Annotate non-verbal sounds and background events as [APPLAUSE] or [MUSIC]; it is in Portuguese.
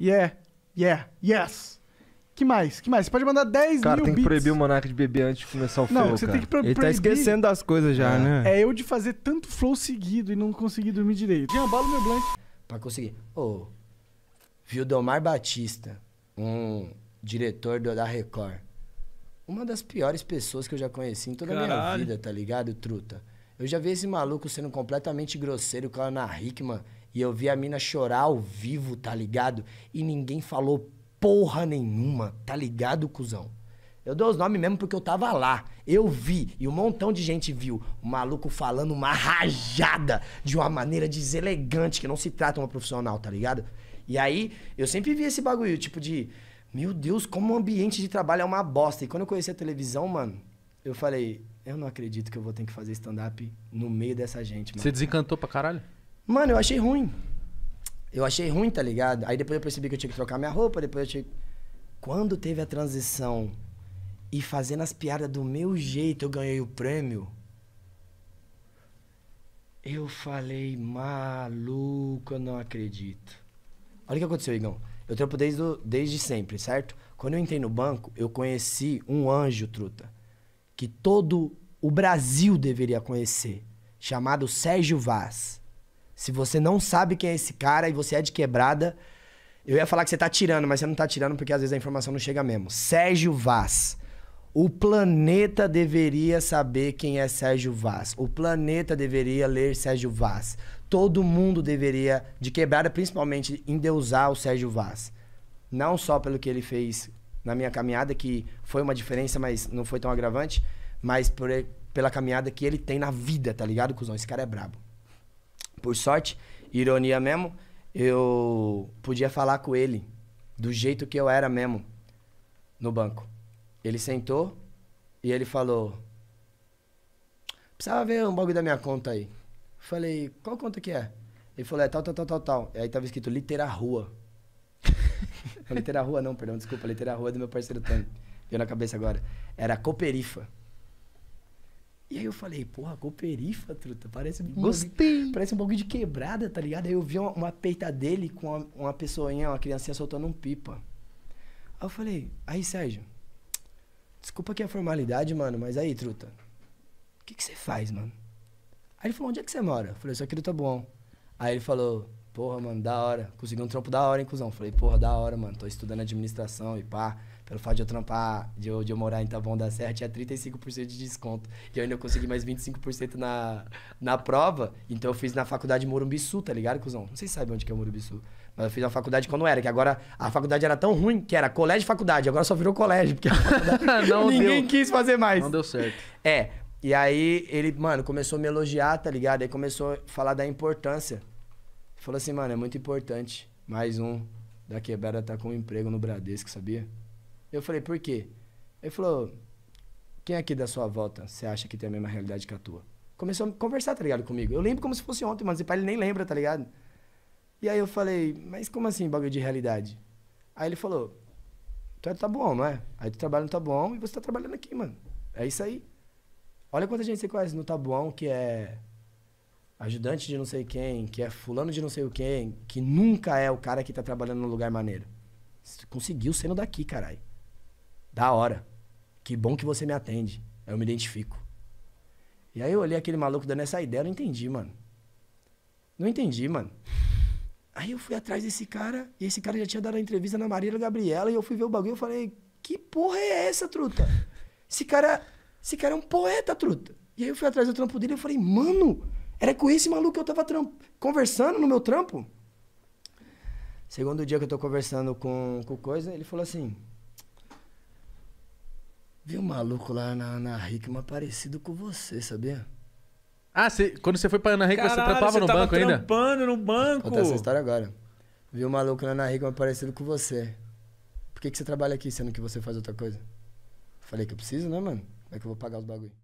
Yeah, yeah, yes. Que mais? Que mais? Você pode mandar 10 cara, mil tem que beats. proibir o monarca de beber antes de começar o flow, Não, você cara. tem que pro Ele tá esquecendo das coisas já, é. né? É eu de fazer tanto flow seguido e não conseguir dormir direito. Jean, bala meu blank. Pra conseguir. Ô, oh, Vildomar Batista, um diretor do, da Record. Uma das piores pessoas que eu já conheci em toda a minha vida, tá ligado, truta? Eu já vi esse maluco sendo completamente grosseiro com a Ana Hickman e eu vi a mina chorar ao vivo, tá ligado? E ninguém falou porra nenhuma, tá ligado, cuzão? Eu dou os nomes mesmo porque eu tava lá. Eu vi, e um montão de gente viu, o maluco falando uma rajada de uma maneira deselegante, que não se trata uma profissional, tá ligado? E aí, eu sempre vi esse bagulho, tipo de, meu Deus, como o ambiente de trabalho é uma bosta. E quando eu conheci a televisão, mano, eu falei, eu não acredito que eu vou ter que fazer stand-up no meio dessa gente, mano. Você desencantou pra caralho? Mano, eu achei ruim. Eu achei ruim, tá ligado? Aí depois eu percebi que eu tinha que trocar minha roupa, depois eu tinha. Quando teve a transição e fazendo as piadas do meu jeito eu ganhei o prêmio. Eu falei, maluco, eu não acredito. Olha o que aconteceu, Igão. Eu trampo desde, desde sempre, certo? Quando eu entrei no banco, eu conheci um anjo, truta, que todo o Brasil deveria conhecer, chamado Sérgio Vaz. Se você não sabe quem é esse cara e você é de quebrada, eu ia falar que você tá tirando, mas você não tá tirando porque às vezes a informação não chega mesmo. Sérgio Vaz. O planeta deveria saber quem é Sérgio Vaz. O planeta deveria ler Sérgio Vaz. Todo mundo deveria, de quebrada, principalmente, endeusar o Sérgio Vaz. Não só pelo que ele fez na minha caminhada, que foi uma diferença, mas não foi tão agravante, mas por, pela caminhada que ele tem na vida, tá ligado, cuzão? Esse cara é brabo por sorte, ironia mesmo, eu podia falar com ele do jeito que eu era mesmo no banco. Ele sentou e ele falou: Precisava ver um bagulho da minha conta aí. Falei: Qual conta que é? Ele falou: É tal, tal, tal, tal, tal. E aí tava escrito Litera Rua. [LAUGHS] litera Rua não, perdão, desculpa, Litera Rua é do meu parceiro Tony. Viu na cabeça agora. Era Coperifa. E aí eu falei, porra, cooperifa, truta, parece um Gostei. parece um pouco de quebrada, tá ligado? Aí eu vi uma, uma peita dele com uma, uma pessoinha, uma criancinha soltando um pipa. Aí eu falei, aí Sérgio, desculpa aqui a formalidade, mano, mas aí, truta, o que você faz, mano? Aí ele falou, onde é que você mora? Eu falei, só aqui do bom Aí ele falou, Porra, mano, da hora. Consegui um trampo da hora, hein, cuzão? Falei, porra, da hora, mano. Tô estudando administração e pá. Pelo fato de eu trampar, de eu, de eu morar em Tabon da Serra, tinha 35% de desconto. E eu ainda consegui mais 25% na, na prova. Então eu fiz na faculdade Morumbi tá ligado, cuzão? Não sei se sabe onde que é o Mas eu fiz na faculdade quando era, que agora a faculdade era tão ruim que era colégio e faculdade. Agora só virou colégio, porque [LAUGHS] não ninguém deu. quis fazer mais. Não deu certo. É. E aí ele, mano, começou a me elogiar, tá ligado? Aí começou a falar da importância falou assim, mano, é muito importante mais um da quebrada tá com um emprego no Bradesco, sabia? Eu falei, por quê? Ele falou, quem é aqui da sua volta você acha que tem a mesma realidade que a tua? Começou a conversar, tá ligado, comigo. Eu lembro como se fosse ontem, mano. Esse pai ele nem lembra, tá ligado? E aí eu falei, mas como assim bagulho de realidade? Aí ele falou, tu é tá bom, não é? Aí tu trabalha no tá bom e você tá trabalhando aqui, mano. É isso aí. Olha quanta gente você conhece no Tabuão que é ajudante de não sei quem, que é fulano de não sei o quem, que nunca é o cara que tá trabalhando no lugar maneiro. Você conseguiu sendo daqui, caralho. Da hora. Que bom que você me atende. Eu me identifico. E aí eu olhei aquele maluco dando essa ideia, eu não entendi, mano. Não entendi, mano. Aí eu fui atrás desse cara, e esse cara já tinha dado a entrevista na Marília Gabriela, e eu fui ver o bagulho e falei, que porra é essa, truta? Esse cara, esse cara é um poeta, truta. E aí eu fui atrás do trampo dele e falei, mano, era com esse maluco que eu tava conversando no meu trampo. Segundo dia que eu tô conversando com, o coisa, ele falou assim. Vi um maluco lá na, na Hickman parecido com você, sabia? Ah, cê, quando você foi pra Ana Hickman, você trampava no banco ainda? Eu trampando no banco. Vou essa história agora. Vi um maluco lá na Hickman parecido com você. Por que, que você trabalha aqui, sendo que você faz outra coisa? Falei que eu preciso, né, mano? Como é que eu vou pagar os bagulho?